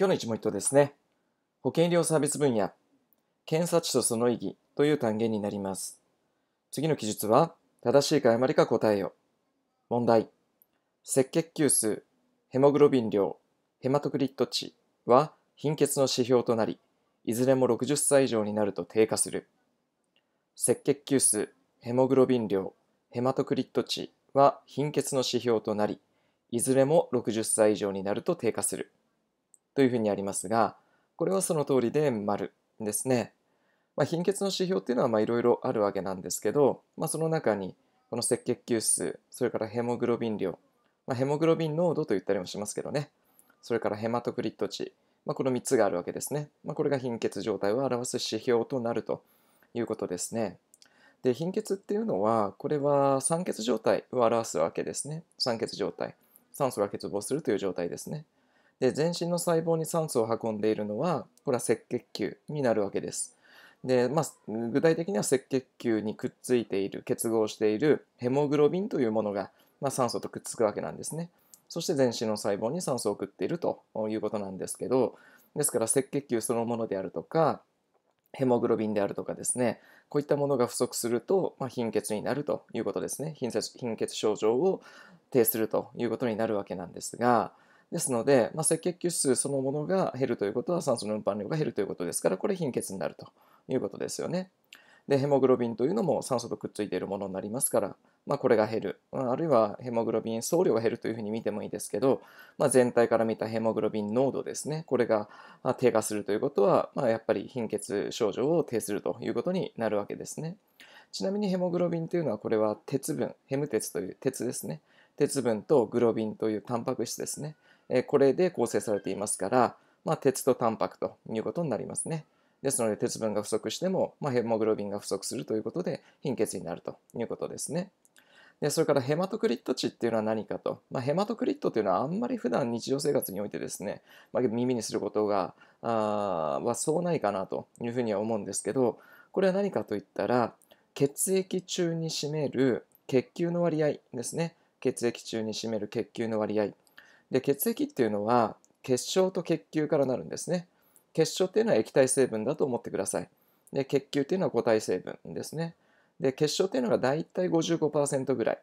今日の一問一答ですね。保険医療サービス分野、検査値とその意義という単元になります。次の記述は、正しいか誤りか答えよ。問題。赤血球数、ヘモグロビン量、ヘマトクリット値は貧血の指標となり、いずれも60歳以上になると低下する。赤血球数、ヘモグロビン量、ヘマトクリット値は貧血の指標となり、いずれも60歳以上になると低下する。というふうにありますが、これはその通りで丸ですね。まあ、貧血の指標っていうのはいろいろあるわけなんですけど、まあ、その中にこの赤血球数、それからヘモグロビン量、まあ、ヘモグロビン濃度と言ったりもしますけどね、それからヘマトクリット値、まあ、この3つがあるわけですね。まあ、これが貧血状態を表す指標となるということですね。で貧血っていうのはこれは酸欠状態を表すわけですね酸欠状態酸素が欠乏するという状態ですねで全身の細胞に酸素を運んでいるのはこれは赤血球になるわけです。でまあ、具体的には赤血球にくっついている結合しているヘモグロビンというものが、まあ、酸素とくっつくわけなんですね。そして全身の細胞に酸素を送っているということなんですけどですから赤血球そのものであるとかヘモグロビンであるとかですねこういったものが不足すると、まあ、貧血になるということですね貧血症状を呈するということになるわけなんですが。ですので、まあ、赤血球数そのものが減るということは酸素の運搬量が減るということですからこれ貧血になるということですよね。でヘモグロビンというのも酸素とくっついているものになりますから、まあ、これが減る、あ、あるいはヘモグロビン総量が減るというふうに見てもいいですけど、まあ、全体から見たヘモグロビン濃度ですねこれが低下するということは、まあ、やっぱり貧血症状を呈するということになるわけですねちなみにヘモグロビンというのはこれは鉄分ヘム鉄という鉄ですね鉄分とグロビンというタンパク質ですねえこれで構成されていますから、まあ、鉄とタンパクということになりますね。ですので鉄分が不足しても、まあ、ヘモグロビンが不足するということで貧血になるということですね。でそれからヘマトクリット値っていうのは何かと、まあ、ヘマトクリットというのはあんまり普段日常生活においてですね、まあ、耳にすることがあはそうないかなというふうには思うんですけどこれは何かといったら血液中に占める血球の割合ですね血液中に占める血球の割合で血液っていうのは結晶と血球からなるんですね結晶っていうのは液体成分だと思ってくださいで血球っていうのは固体成分ですねで結晶っていうのがだいたい55%ぐらい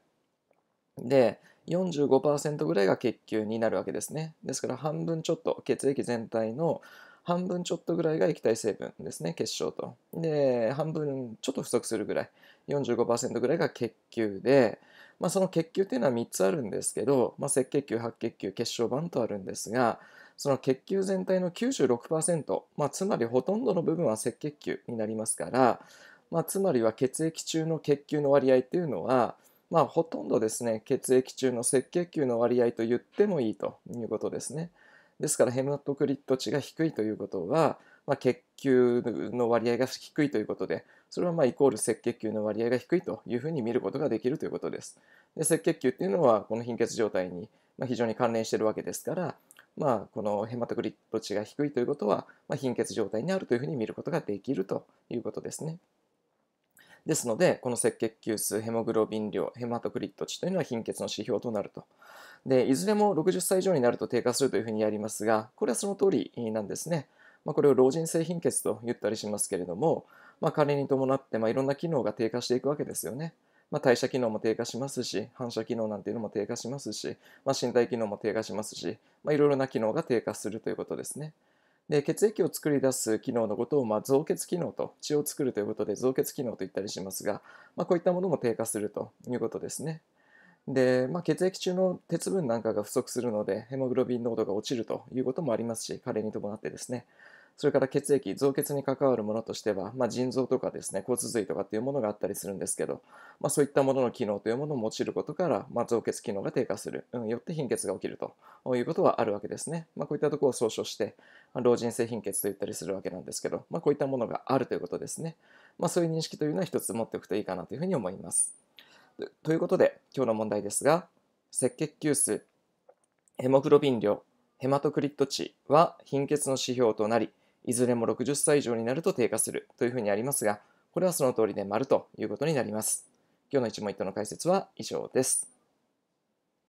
で45%ぐらいが血球になるわけですねですから半分ちょっと血液全体の半分ちょっとぐらいが液体成分ですね、結晶と。で、半分ちょっと不足するぐらい、45%ぐらいが血球で、まあ、その血球っていうのは3つあるんですけど、まあ、赤血球、白血球、血小板とあるんですが、その血球全体の96%、まあ、つまりほとんどの部分は赤血球になりますから、まあ、つまりは血液中の血球の割合っていうのは、まあ、ほとんどですね血液中の赤血球の割合と言ってもいいということですね。ですからヘマトクリット値が低いということは、まあ、血球の割合が低いということで、それはまあイコール赤血球の割合が低いというふうに見ることができるということです。で赤血球っていうのはこの貧血状態に非常に関連しているわけですから、まあ、このヘマトクリット値が低いということは、まあ、貧血状態にあるというふうに見ることができるということですね。ですので、この赤血球数、ヘモグロビン量、ヘマトクリット値というのは貧血の指標となると。で、いずれも60歳以上になると低下するというふうにやりますが、これはその通りなんですね。まあ、これを老人性貧血と言ったりしますけれども、まあ、加齢に伴ってまいろんな機能が低下していくわけですよね。まあ、代謝機能も低下しますし、反射機能なんていうのも低下しますし、まあ、身体機能も低下しますし、まあ、いろいろな機能が低下するということですね。で血液を作り出す機能のことを、まあ、造血機能と血を作るということで造血機能と言ったりしますが、まあ、こういったものも低下するということですね。で、まあ、血液中の鉄分なんかが不足するのでヘモグロビン濃度が落ちるということもありますし加齢に伴ってですねそれから血液、造血に関わるものとしては、まあ、腎臓とかですね、骨髄とかっていうものがあったりするんですけど、まあ、そういったものの機能というものを用いることから、まあ、造血機能が低下する、うん、よって貧血が起きるということはあるわけですね。まこういったところを総称して、老人性貧血と言ったりするわけなんですけど、まこういったものがあるということですね。まそういう認識というのは一つ持っておくといいかなというふうに思います。ということで、今日の問題ですが、赤血球数、ヘモグロビン量、ヘマトクリット値は貧血の指標となり、いずれも60歳以上になると低下するというふうにありますが、これはその通りで丸ということになります。今日の一問一答の解説は以上です。